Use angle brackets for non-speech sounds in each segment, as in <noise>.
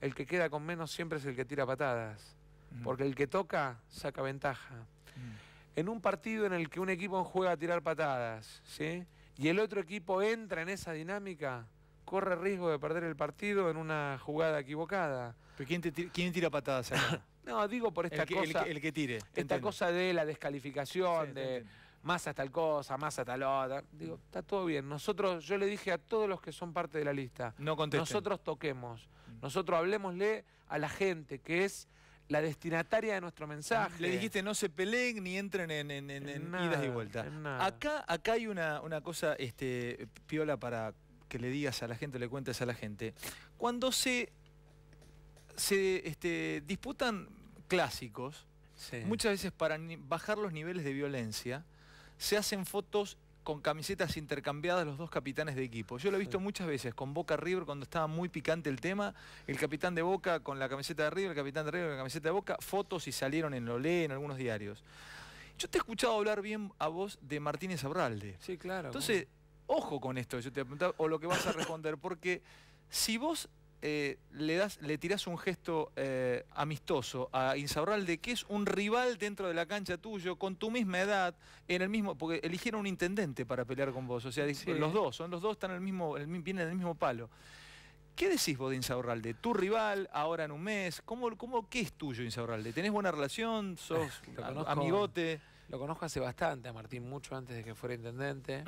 el que queda con menos siempre es el que tira patadas, porque el que toca saca ventaja. En un partido en el que un equipo juega a tirar patadas, ¿sí? Y el otro equipo entra en esa dinámica, corre riesgo de perder el partido en una jugada equivocada. ¿Pero quién, tira, patadas acá? <coughs> no, digo por esta cosa. El que, tire. Esta cosa de la descalificación, de más tal cosa, más tal otra. Digo, está todo bien. Nosotros, yo le dije a todos los que son parte de la lista, no nosotros toquemos. Nosotros hablemosle a la gente que es la destinataria de nuestro mensaje. Le dijiste no se peleen ni entren en, idas y vueltas. Acá, acá hay una, cosa, este, Piola, para que le digas a la gente, le cuentes a la gente. Cuando se, se este, disputan clásicos, muchas veces para bajar los niveles de violencia, se hacen fotos con camisetas intercambiadas los dos capitanes de equipo. Yo lo he visto muchas veces con Boca River cuando estaba muy picante el tema, el capitán de Boca con la camiseta de River, el capitán de River con la camiseta de Boca, fotos y salieron en Lolé, en algunos diarios. Yo te he escuchado hablar bien a vos de Martínez Abralde. Sí, claro. Entonces, ojo con esto, yo te o lo que vas a responder, porque si vos eh, le, das, le tirás un gesto eh, amistoso a Insaurralde, que es un rival dentro de la cancha tuyo, con tu misma edad, en el mismo, porque eligieron un intendente para pelear con vos, o sea, los dos, son los dos, están en el mismo, el, vienen del mismo palo. ¿Qué decís vos de Insaurralde? ¿Tu rival ahora en un mes? ¿Cómo, cómo qué es tuyo Insaurralde? ¿Tenés buena relación? ¿Sos amigo <laughs> amigote? Lo conozco hace bastante a Martín, mucho antes de que fuera intendente.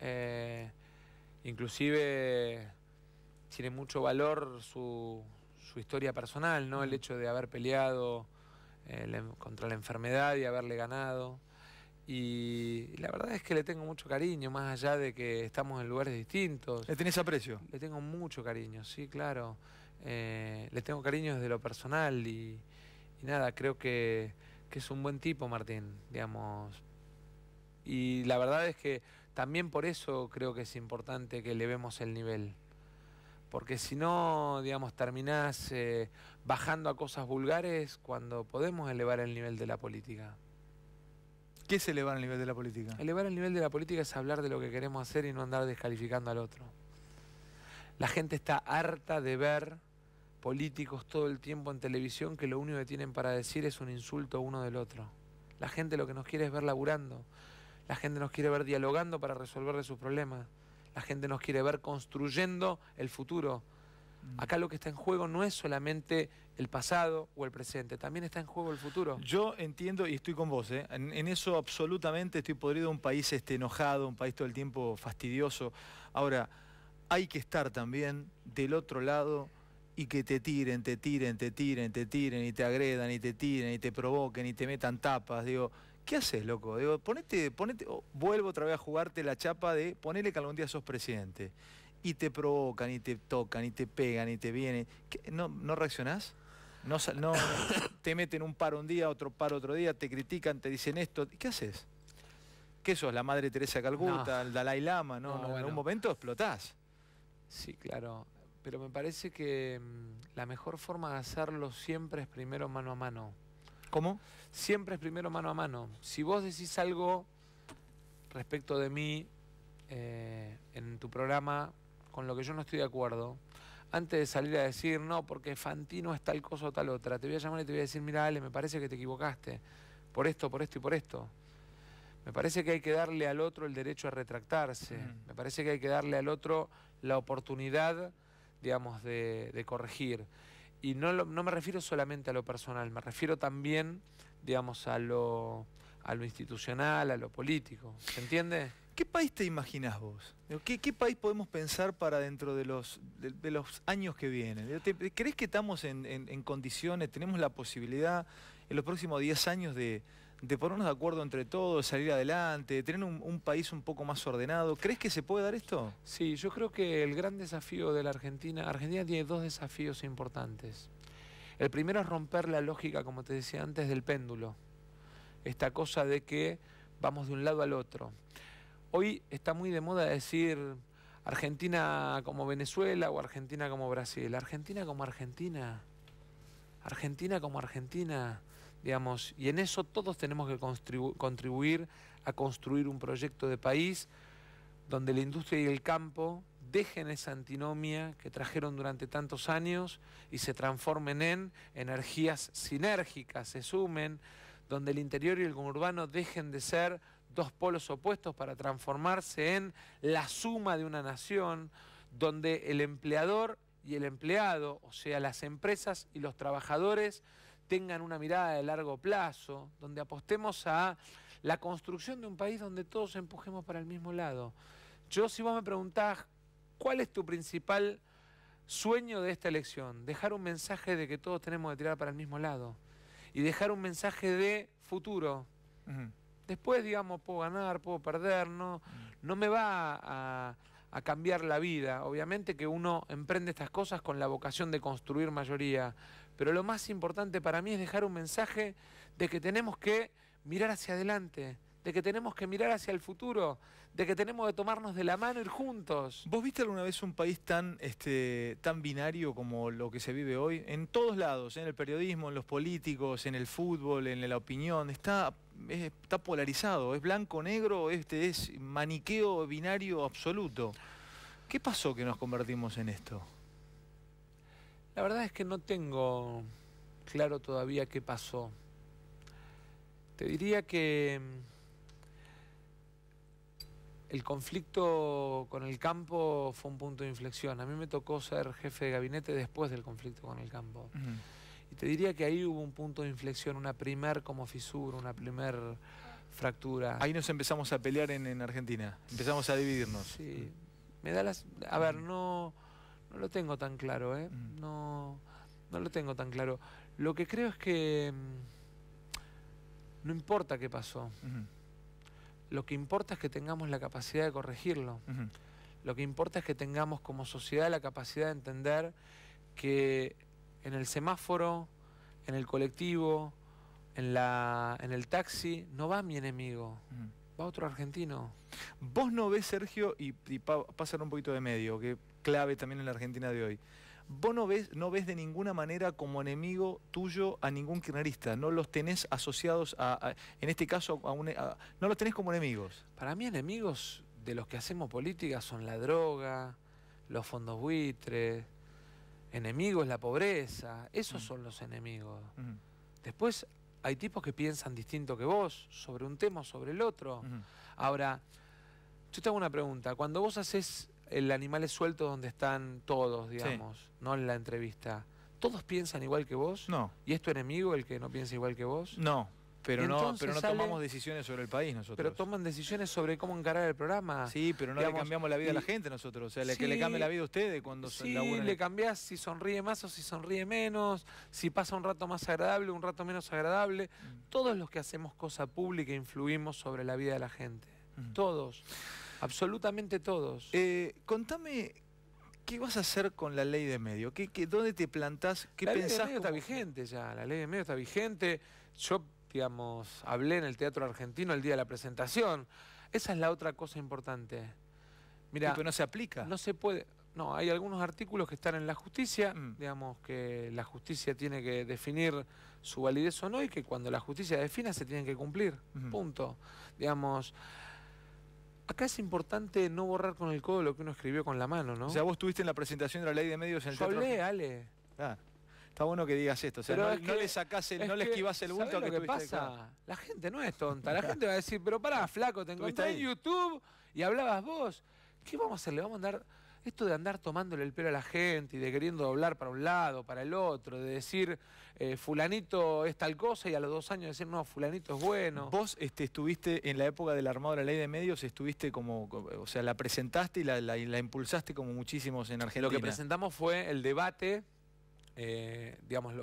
Eh, inclusive tiene mucho valor su, historia personal, ¿no? El hecho de haber peleado eh, contra la enfermedad y haberle ganado. Y la verdad es que le tengo mucho cariño, más allá de que estamos en lugares distintos. ¿Le tenés aprecio? Le tengo mucho cariño, sí, claro. Eh, le tengo cariño desde lo personal y, nada, creo que, que, es un buen tipo, Martín, digamos. Y la verdad es que también por eso creo que es importante que le vemos el nivel porque si no, digamos, terminás eh, bajando a cosas vulgares cuando podemos elevar el nivel de la política. ¿Qué es elevar el nivel de la política? Elevar el nivel de la política es hablar de lo que queremos hacer y no andar descalificando al otro. La gente está harta de ver políticos todo el tiempo en televisión que lo único que tienen para decir es un insulto uno del otro. La gente lo que nos quiere es ver laburando. La gente nos quiere ver dialogando para resolver de sus problemas. La gente nos quiere ver construyendo el futuro. Mm. Acá lo que está en juego no es solamente el pasado o el presente, también está en juego el futuro. Yo entiendo y estoy con vos, ¿eh? en, eso absolutamente estoy podrido, un país este, enojado, un país todo el tiempo fastidioso. Ahora, hay que estar también del otro lado y que te tiren, te tiren, te tiren, te tiren y te agredan y te tiren y te provoquen y te metan tapas, digo ¿qué haces, loco? Digo, ponete, ponete, oh, vuelvo otra vez a jugarte la chapa de ponele que algún día sos presidente. Y te provocan, y te tocan, y te pegan, y te vienen. ¿No, ¿No reaccionás? No, no, <coughs> te meten un paro un día, otro paro otro día, te critican, te dicen esto. ¿Qué haces? ¿Qué sos? ¿La madre Teresa Calcuta? ¿El Dalai Lama? No, en un momento explotás. Sí, claro. Pero me parece que mm, la mejor forma de hacerlo siempre es primero mano a mano. ¿Cómo? Siempre es primero mano a mano. Si vos decís algo respecto de mí eh, en tu programa con lo que yo no estoy de acuerdo, antes de salir a decir, no, porque Fantino es tal cosa o tal otra, te voy a llamar y te voy a decir, mira, Ale, me parece que te equivocaste, por esto, por esto y por esto. Me parece que hay que darle al otro el derecho a retractarse, mm. me parece que hay que darle al otro la oportunidad, digamos, de corregir y no, me refiero solamente a lo personal, me refiero también, digamos, a lo, a lo institucional, a lo político. ¿Se entiende? ¿Qué país te imaginas vos? ¿Qué, país podemos pensar para dentro de los, de, los años que vienen? ¿Crees que estamos en, condiciones, tenemos la posibilidad en los próximos 10 años de, de ponernos de acuerdo entre todos, salir adelante, tener un, un, país un poco más ordenado. ¿Crees que se puede dar esto? Sí, yo creo que el gran desafío de la Argentina, Argentina tiene dos desafíos importantes. El primero es romper la lógica, como te decía antes, del péndulo. Esta cosa de que vamos de un lado al otro. Hoy está muy de moda decir Argentina como Venezuela o Argentina como Brasil. Argentina como Argentina. Argentina como Argentina y en eso todos tenemos que contribuir a construir un proyecto de país donde la industria y el campo dejen esa antinomia que trajeron durante tantos años y se transformen en energías sinérgicas, se sumen, donde el interior y el urbano dejen de ser dos polos opuestos para transformarse en la suma de una nación, donde el empleador y el empleado, o sea, las empresas y los trabajadores, tengan una mirada de largo plazo, donde apostemos a la construcción de un país donde todos empujemos para el mismo lado. Yo si vos me preguntás, ¿cuál es tu principal sueño de esta elección? Dejar un mensaje de que todos tenemos que tirar para el mismo lado y dejar un mensaje de futuro. Después, digamos, puedo ganar, puedo perder, no, no me va a, a cambiar la vida. Obviamente que uno emprende estas cosas con la vocación de construir mayoría, pero lo más importante para mí es dejar un mensaje de que tenemos que mirar hacia adelante, de que tenemos que mirar hacia el futuro, de que tenemos que tomarnos de la mano, y ir juntos. ¿Vos viste alguna vez un país tan, este, tan binario como lo que se vive hoy? En todos lados, en el periodismo, en los políticos, en el fútbol, en la opinión, está, está polarizado, es blanco-negro, este es maniqueo binario absoluto. ¿Qué pasó que nos convertimos en esto? La verdad es que no tengo claro todavía qué pasó. Te diría que mm, el conflicto con el campo fue un punto de inflexión. A mí me tocó ser jefe de gabinete después del conflicto con el campo. Y te diría que ahí hubo un punto de inflexión, una primer como fisura, una primer fractura. Ahí nos empezamos a pelear en, Argentina, empezamos a dividirnos. Sí, me da las... A ver, no no lo tengo tan claro, ¿eh? Mm. No, no lo tengo tan claro. Lo que creo es que mm, no importa qué pasó. Lo que importa es que tengamos la capacidad de corregirlo. Lo que importa es que tengamos como sociedad la capacidad de entender que en el semáforo, en el colectivo, en, la, en el taxi, no va mi enemigo, va otro argentino. Vos no ves, Sergio, y, y pasar un poquito de medio, que clave también en la Argentina de hoy. Vos no ves, no ves de ninguna manera como enemigo tuyo a ningún kirchnerista, no los tenés asociados a, en este caso, a, no los tenés como enemigos. Para mí enemigos de los que hacemos política son la droga, los fondos buitres, enemigos la pobreza, esos mm. son los enemigos. Mm. Después hay tipos que piensan distinto que vos, sobre un tema o sobre el otro. Mm. Ahora, yo te hago una pregunta, cuando vos haces el animal es suelto donde están todos, digamos, no en la entrevista. ¿Todos piensan igual que vos? No. ¿Y es tu enemigo el que no piensa igual que vos? No. Pero no, pero no tomamos decisiones sobre el país nosotros. Pero toman decisiones sobre cómo encarar el programa. Sí, pero no le cambiamos la vida a la gente nosotros. O sea, que le cambia la vida a ustedes cuando sí, le cambiás si sonríe más o si sonríe menos, si pasa un rato más agradable, un rato menos agradable. Mm. Todos los que hacemos cosa pública influimos sobre la vida de la gente. Mm. Todos. Absolutamente todos. Eh, contame ¿qué vas a hacer con la ley de medio? ¿Qué, qué dónde te plantás? ¿Qué pensás? La ley de medio está vigente ya, la ley de medio está vigente. Yo, digamos, hablé en el Teatro Argentino el día de la presentación. Esa es la otra cosa importante. Mira, que no se aplica. No se puede. No, hay algunos artículos que están en la justicia, mm. digamos que la justicia tiene que definir su validez o no y que cuando la justicia defina se tienen que cumplir. Punto. Digamos, Acá es importante no borrar con el codo lo que uno escribió con la mano, ¿no? O sea, vos estuviste en la presentación de la ley de medios en el Yo hablé, Ale. Ah, está bueno que digas esto. O sea, no, le sacás el, no le esquivás el bulto que, lo que pasa? La gente no es tonta. La gente va a decir, pero pará, ah, flaco, te encontré en YouTube y hablabas vos. ¿Qué vamos a hacer? ¿Le vamos a mandar esto de andar tomándole el pelo a la gente y de queriendo doblar para un lado, para el otro, de decir eh, fulanito es tal cosa y a los dos años decir no, fulanito es bueno. Vos este, estuviste en la época del armado de la ley de medios, estuviste como, o sea, la presentaste y la, la impulsaste como muchísimos en Argentina. Lo que presentamos fue el debate eh, digamos,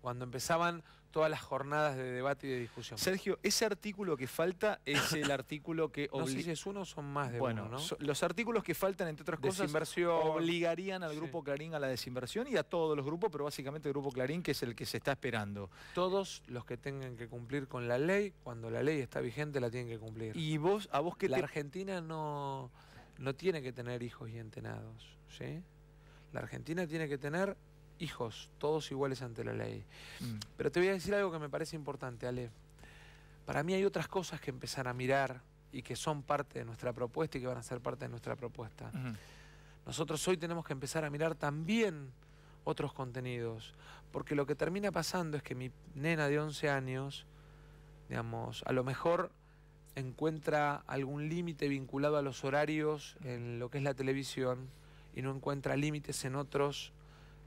cuando empezaban todas las jornadas de debate y de discusión. Sergio, ese artículo que falta es el <coughs> artículo que obliga... si es uno son más de bueno, uno, ¿no? los artículos que faltan, entre otras cosas, obligarían al Grupo Clarín a la desinversión y a todos los grupos, pero básicamente el Grupo Clarín, que es el que se está esperando. Todos los que tengan que cumplir con la ley, cuando la ley está vigente, la tienen que cumplir. ¿Y vos, a vos que La Argentina no, no tiene que tener hijos y entenados, ¿sí? La Argentina tiene que tener hijos, todos iguales ante la ley. Mm. Pero te voy a decir algo que me parece importante, Ale. Para mí hay otras cosas que empezar a mirar y que son parte de nuestra propuesta y que van a ser parte de nuestra propuesta. Nosotros hoy tenemos que empezar a mirar también otros contenidos, porque lo que termina pasando es que mi nena de 11 años, digamos, a lo mejor encuentra algún límite vinculado a los horarios en lo que es la televisión y no encuentra límites en otros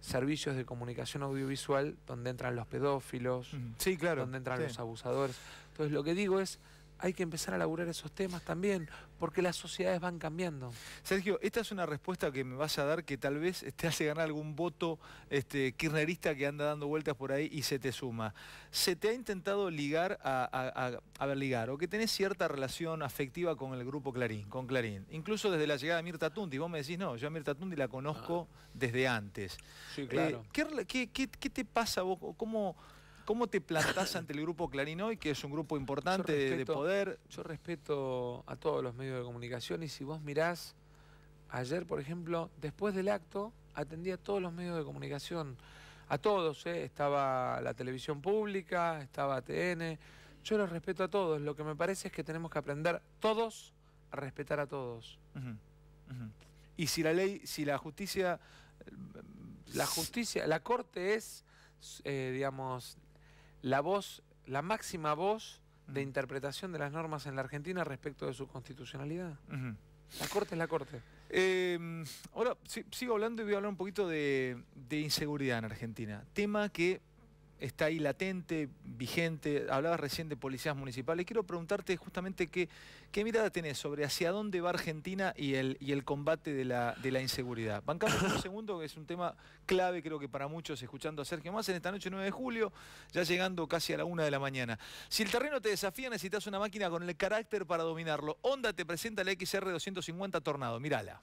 servicios de comunicación audiovisual donde entran los pedófilos, sí, claro, donde entran los abusadores. Entonces lo que digo es, hay que empezar a laburar esos temas también, porque las sociedades van cambiando. Sergio, esta es una respuesta que me vas a dar que tal vez te este, hace ganar algún voto este, kirchnerista que anda dando vueltas por ahí y se te suma. ¿Se te ha intentado ligar a, a, ligar o que tenés cierta relación afectiva con el grupo Clarín, con Clarín? Incluso desde la llegada de Mirta Tundi, vos me decís, no, yo a Mirta Tundi la conozco ah. desde antes. Sí, claro. Eh, ¿qué, qué, te pasa vos? ¿Cómo, ¿Cómo te plantás ante el grupo Clarín hoy, que es un grupo importante de poder? Yo respeto a todos los medios de comunicación y si vos mirás, ayer, por ejemplo, después del acto, atendí a todos los medios de comunicación, a todos, ¿eh? estaba la televisión pública, estaba ATN, yo los respeto a todos, lo que me parece es que tenemos que aprender todos a respetar a todos. Y si la ley, si la justicia, eh, la justicia, la corte es, eh, digamos, la voz, la máxima voz de interpretación de las normas en la Argentina respecto de su constitucionalidad. La Corte es la Corte. Em, ahora, sigo hablando y voy a hablar un poquito de, de inseguridad en Argentina. Tema que está ahí latente, vigente. Hablabas recién de policías municipales. Quiero preguntarte justamente qué, qué mirada tenés sobre hacia dónde va Argentina y el, y el combate de la, de la inseguridad. Bancamos un <coughs> segundo, que es un tema clave, creo que para muchos, escuchando a Sergio Más en esta noche 9 de julio, ya llegando casi a la 1 de la mañana. Si el terreno te desafía, necesitas una máquina con el carácter para dominarlo. Honda te presenta la XR250 Tornado. Mírala.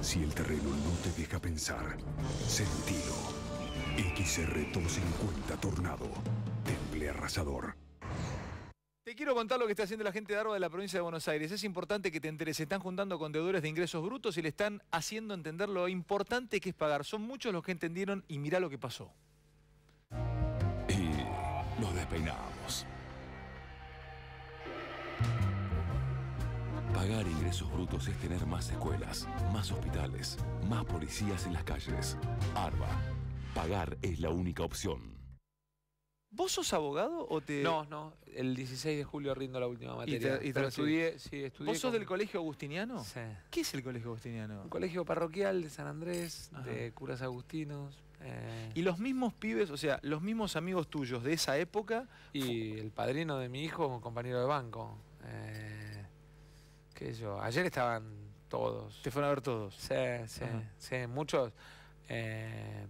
Si el terreno no te deja pensar, Sentido XR250 Tornado. Temple arrasador. Te quiero contar lo que está haciendo la gente de Arba de la provincia de Buenos Aires. Es importante que te enteres. están juntando con deudores de ingresos brutos y le están haciendo entender lo importante que es pagar. Son muchos los que entendieron y mirá lo que pasó. Y nos despeinamos. Pagar ingresos brutos es tener más escuelas, más hospitales, más policías en las calles. ARBA. Pagar es la única opción. ¿Vos sos abogado o te.? No, no. El 16 de julio rindo la última materia. ¿Y te, estudié, sí, estudié. ¿Vos sos del colegio agustiniano? Sí. ¿Qué es el colegio agustiniano? Un colegio parroquial de San Andrés, de curas agustinos. Eh. ¿Y los mismos pibes, o sea, los mismos amigos tuyos de esa época? Y el padrino de mi hijo, un compañero de banco. Eh ayer estaban todos. Te fueron a ver todos. Sí, sí, sí, muchos. Eh,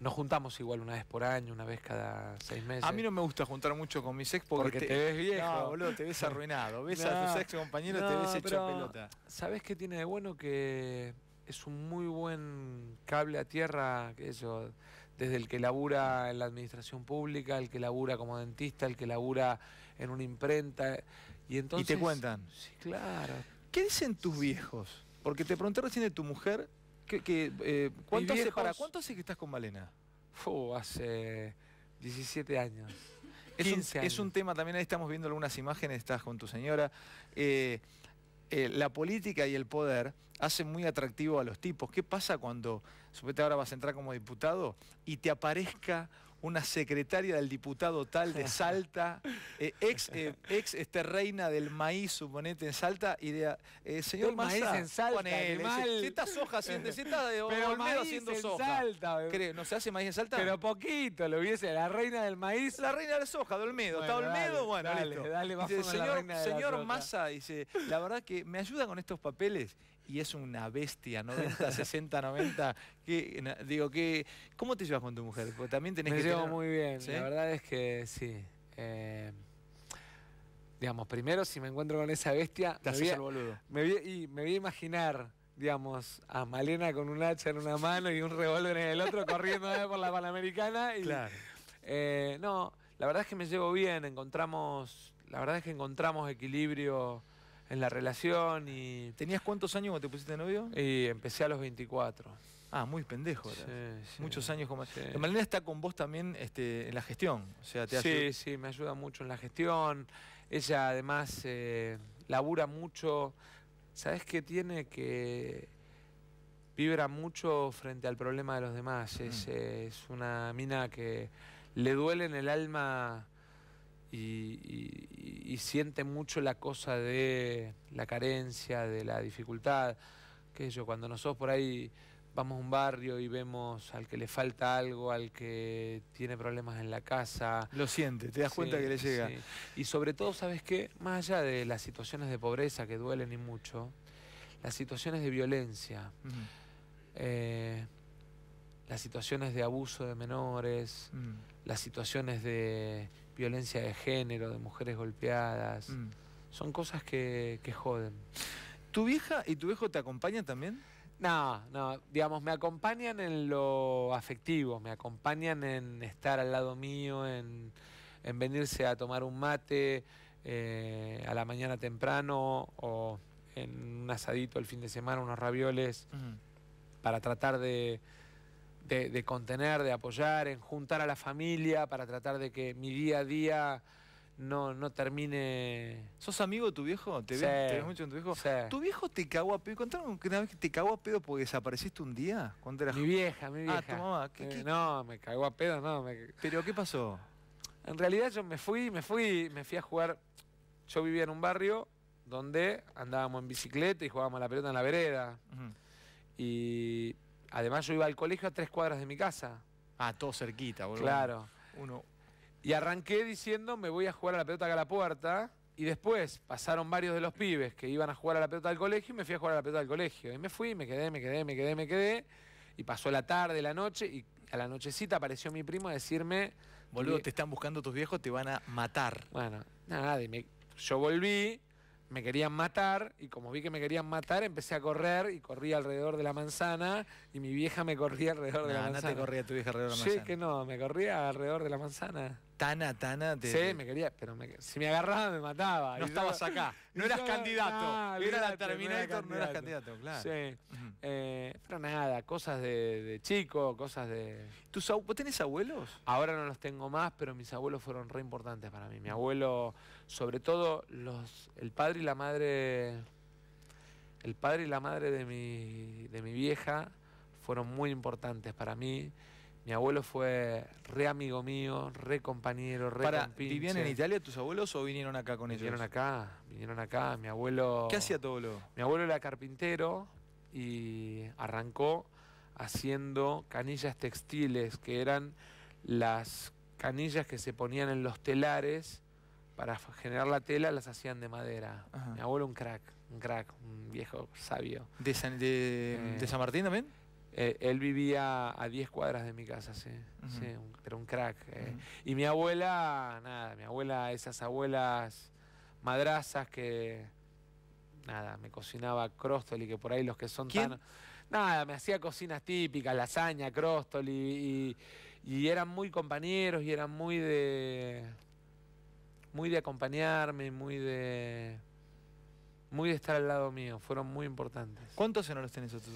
nos juntamos igual una vez por año, una vez cada seis meses. A mí no me gusta juntar mucho con mis ex porque, te, ves viejo. boludo, te ves <laughs> arruinado. Ves a tus ex compañeros, te ves hecho pelota. sabes qué tiene de bueno? Que es un muy buen cable a tierra, que eso, desde el que labura en la administración pública, el que labura como dentista, el que labura en una imprenta. Y, te cuentan. Sí, claro. ¿Qué dicen tus viejos? Porque te pregunté recién de tu mujer, que, eh, ¿cuánto, hace para, ¿cuánto hace que estás con Malena? hace 17 años. Es un, es un, tema, también ahí estamos viendo algunas imágenes, estás con tu señora. Eh, eh, la política y el poder hacen muy atractivo a los tipos. ¿Qué pasa cuando, supete ahora vas a entrar como diputado y te aparezca una secretaria del diputado tal de Salta, <laughs> eh, ex, eh, ex este, reina del maíz, suponete, en Salta, y de, eh, señor el Massa, maíz en Salta, soja haciendo <laughs> soja. ¿No se hace maíz en Salta? Pero poquito, lo hubiese, la reina del maíz. La reina de la soja, de Olmedo. ¿Está Olmedo? Dale, bueno, dale, listo. señor, la señor Massa, dice, la verdad que me ayuda con estos papeles y es una bestia, 90, 60, 90. Que, digo, que, ¿cómo te llevas con tu mujer? Porque también tenés Me que llevo muy bien, la verdad es que sí. Eh, digamos, primero si me encuentro con esa bestia, me, voy y me voy a imaginar, digamos, a Malena con un hacha en una mano y un revólver en el otro corriendo por la Panamericana. Y, eh, no, la verdad es que me llevo bien, encontramos, la verdad es que encontramos equilibrio en la relación y... ¿Tenías cuántos años cuando te pusiste novio? Y empecé a los 24. Ah, muy pendejo. Sí, sí, Muchos años como... Sí. está con vos también este, en la gestión. O sea, te sí, sí, me ayuda mucho en la gestión. Ella además eh, labura mucho. ¿Sabes qué tiene? Que vibra mucho frente al problema de los demás. Mm. es una mina que le duele en el alma y, siente mucho la cosa de la carencia, de la dificultad. que yo? Cuando nosotros por ahí vamos a un barrio y vemos al que le falta algo, al que tiene problemas en la casa. Lo siente, te das cuenta que le llega. Y sobre todo, ¿sabes qué? Más allá de las situaciones de pobreza que duelen y mucho, las situaciones de violencia, eh, las situaciones de abuso de menores, las situaciones de violencia de género, de mujeres golpeadas. Mm. Son cosas que, joden. ¿Tu vieja y tu viejo te acompañan también? No, no, digamos, me acompañan en lo afectivo, me acompañan en estar al lado mío, en, venirse a tomar un mate eh, a la mañana temprano o en un asadito el fin de semana, unos ravioles, para tratar de, de, contener, de apoyar, en juntar a la familia para tratar de que mi día a día no, termine. ¿Sos amigo de tu viejo? ¿Te, ves, mucho en tu viejo? ¿Tu viejo te cagó a pedo? Contame una vez te cagó a pedo porque desapareciste un día. Cuando Mi vieja, mi ah, vieja. Ah, tu mamá. Eh, no, me cagó a pedo, no. ¿Pero qué pasó? En realidad yo me fui, me fui, me fui a jugar. Yo vivía en un barrio donde andábamos en bicicleta y jugábamos la pelota en la vereda. Y además yo iba al colegio a tres cuadras de mi casa. Ah, todo cerquita, boludo. Claro. Uno. Y arranqué diciendo, me voy a jugar a la pelota acá a la puerta. Y después pasaron varios de los pibes que iban a jugar a la pelota al colegio y me fui a jugar a la pelota al colegio. Y me fui, me quedé, me quedé, me quedé, me quedé. Y pasó la tarde, la noche, y a la nochecita apareció mi primo a decirme... Boludo, te están buscando tus viejos, te van a matar. Bueno, nada, yo volví, me querían matar y como vi que me querían matar, empecé a correr y corrí alrededor de la manzana y mi vieja me corría alrededor de la manzana. No te corría tu vieja alrededor de la manzana. Sí, que no, me corría alrededor de la manzana. Tana, Tana. Te... Sí, me quería, pero si me agarraba me mataba. No estabas acá, no eras candidato. Nah, era la Terminator, no, eras candidato, claro. Sí. Eh, pero nada, cosas de, chico, cosas de. ¿Tus, ¿Vos tenés abuelos? Ahora no los tengo más, pero mis abuelos fueron re importantes para mí. Mi abuelo, sobre todo los, el padre y la madre. El padre y la madre de mi, de mi vieja fueron muy importantes para mí. Mi abuelo fue re amigo mío, re compañero, re Para, ¿Vivían en Italia tus abuelos o vinieron acá con ellos? Vinieron acá, vinieron acá. Mi abuelo. ¿Qué hacía todo lo? Mi abuelo era carpintero y arrancó haciendo canillas textiles, que eran las canillas que se ponían en los telares para generar la tela, las hacían de madera. Mi abuelo un crack, un crack, un viejo sabio. ¿De San, ¿de eh, San Martín también? Eh, él vivía a 10 cuadras de mi casa, sí. sí un, era un crack. Eh. Y mi abuela, nada, mi abuela, esas abuelas madrazas que. Nada, me cocinaba crostoli, que por ahí los que son tan. Nada, me hacía cocinas típicas, lasaña, crostoli, y, eran muy compañeros y eran muy de. Muy de acompañarme, muy de. Muy de estar al lado mío, fueron muy importantes. ¿Cuántos no los tenés a tus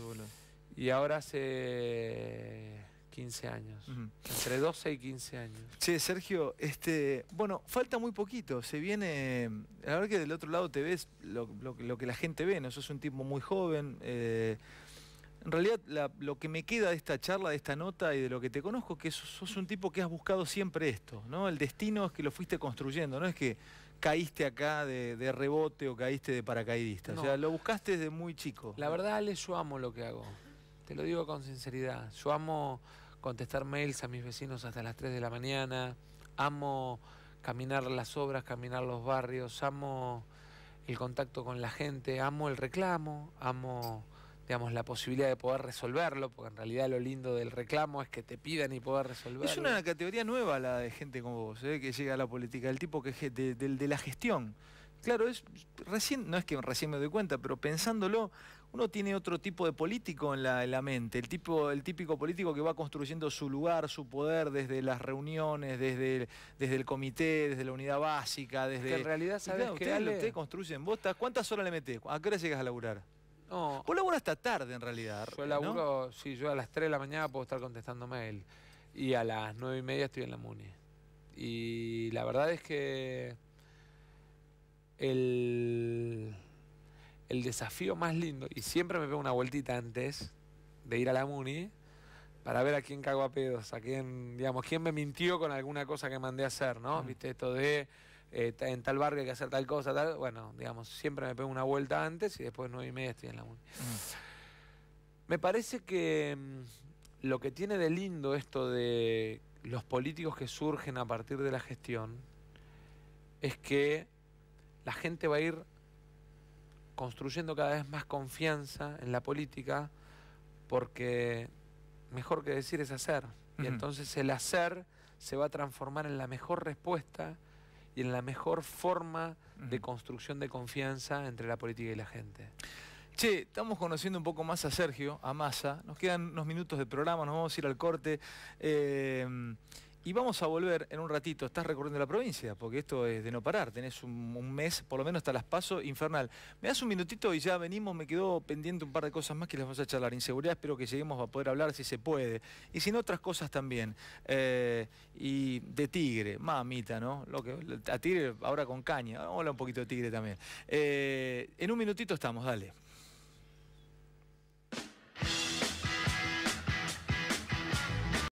y ahora hace 15 años, entre 12 y 15 años. Che, Sergio, este, bueno, falta muy poquito, se viene, la verdad que del otro lado te ves lo, que la gente ve, no sos un tipo muy joven. Eh, en realidad, lo que me queda de esta charla, de esta nota y de lo que te conozco, que sos, un tipo que has buscado siempre esto, ¿no? El destino es que lo fuiste construyendo, no es que caíste acá de, rebote o caíste de paracaidista, o sea, lo buscaste desde muy chico. La verdad, Ale, yo amo lo que hago. Te lo digo con sinceridad. Yo amo contestar mails a mis vecinos hasta las 3 de la mañana. Amo caminar las obras, caminar los barrios. Amo el contacto con la gente. Amo el reclamo. Amo digamos, la posibilidad de poder resolverlo, porque en realidad lo lindo del reclamo es que te pidan y poder resolverlo. Es una categoría nueva la de gente como vos, eh, que llega a la política, el tipo que es de, de, la gestión. Claro, es recién, no es que recién me doy cuenta, pero pensándolo, uno tiene otro tipo de político en la, mente, el, tipo, el típico político que va construyendo su lugar, su poder desde las reuniones, desde el, desde el comité, desde la unidad básica, desde... en realidad, ¿sabes qué? que usted, usted, construye en ¿cuántas horas le metes? ¿A qué hora llegas a laburar? No. Vos laburás hasta tarde, en realidad, Yo laburo, sí, yo a las 3 de la mañana puedo estar contestando mail y a las 9 y media estoy en la MUNI. Y la verdad es que el el desafío más lindo, y siempre me pego una vueltita antes de ir a la Muni, para ver a quién cago a pedos, a quién, digamos, quién me mintió con alguna cosa que mandé a hacer, ¿no? Mm. Viste, esto de eh, en tal barrio hay que hacer tal cosa, tal. Bueno, digamos, siempre me pego una vuelta antes y después nueve y media estoy en la Muni. Mm. Me parece que mm, lo que tiene de lindo esto de los políticos que surgen a partir de la gestión es que la gente va a ir construyendo cada vez más confianza en la política, porque mejor que decir es hacer. Y entonces el hacer se va a transformar en la mejor respuesta y en la mejor forma de construcción de confianza entre la política y la gente. Che, estamos conociendo un poco más a Sergio, a Massa. Nos quedan unos minutos de programa, nos vamos a ir al corte. Eh, y vamos a volver en un ratito. Estás recorriendo la provincia, porque esto es de no parar. Tenés un, mes, por lo menos hasta las paso, infernal. Me das un minutito y ya venimos. Me quedó pendiente un par de cosas más que les vamos a charlar. Inseguridad, espero que lleguemos a poder hablar si se puede. Y sin otras cosas también. Eh, y de Tigre, mamita, ¿no? Lo que, a Tigre ahora con caña. Vamos a hablar un poquito de Tigre también. Eh, en un minutito estamos, dale.